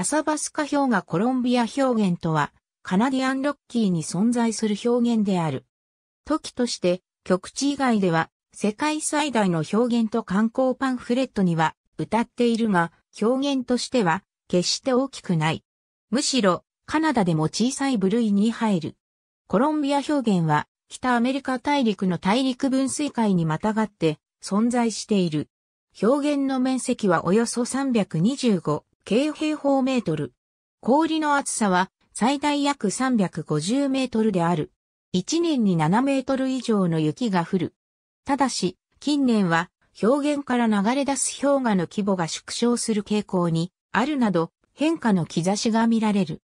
アサバスカ氷河コロンビア表現とは、カナディアンロッキーに存在する表現である。時として、局地以外では、世界最大の表現と観光パンフレットには、歌っているが、表現としては、決して大きくない。むしろ、カナダでも小さい部類に入る。コロンビア表現は、北アメリカ大陸の大陸分水海にまたがって、存在している。表現の面積はおよそ325京平方メートル。氷の厚さは最大約350メートルである。1年に7メートル以上の雪が降る。ただし、近年は表現から流れ出す氷河の規模が縮小する傾向にあるなど変化の兆しが見られる。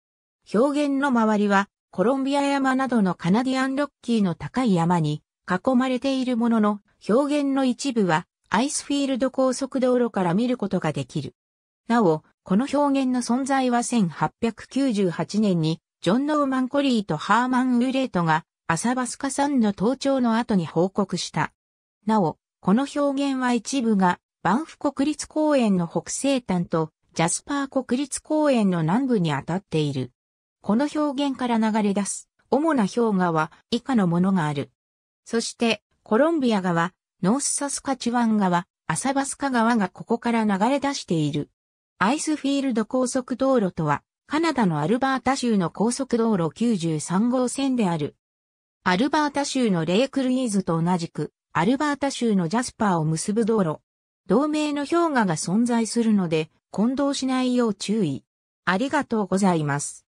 表現の周りはコロンビア山などのカナディアンロッキーの高い山に囲まれているものの表現の一部はアイスフィールド高速道路から見ることができる。なお、この表現の存在は1898年に、ジョン・ノーマン・コリーとハーマン・ウーレートが、アサバスカさんの登頂の後に報告した。なお、この表現は一部が、バンフ国立公園の北西端と、ジャスパー国立公園の南部に当たっている。この表現から流れ出す、主な氷河は以下のものがある。そして、コロンビア川、ノースサスカチワン川、アサバスカ川がここから流れ出している。アイスフィールド高速道路とは、カナダのアルバータ州の高速道路93号線である。アルバータ州のレイクルイーズと同じく、アルバータ州のジャスパーを結ぶ道路。同名の氷河が存在するので、混同しないよう注意。ありがとうございます。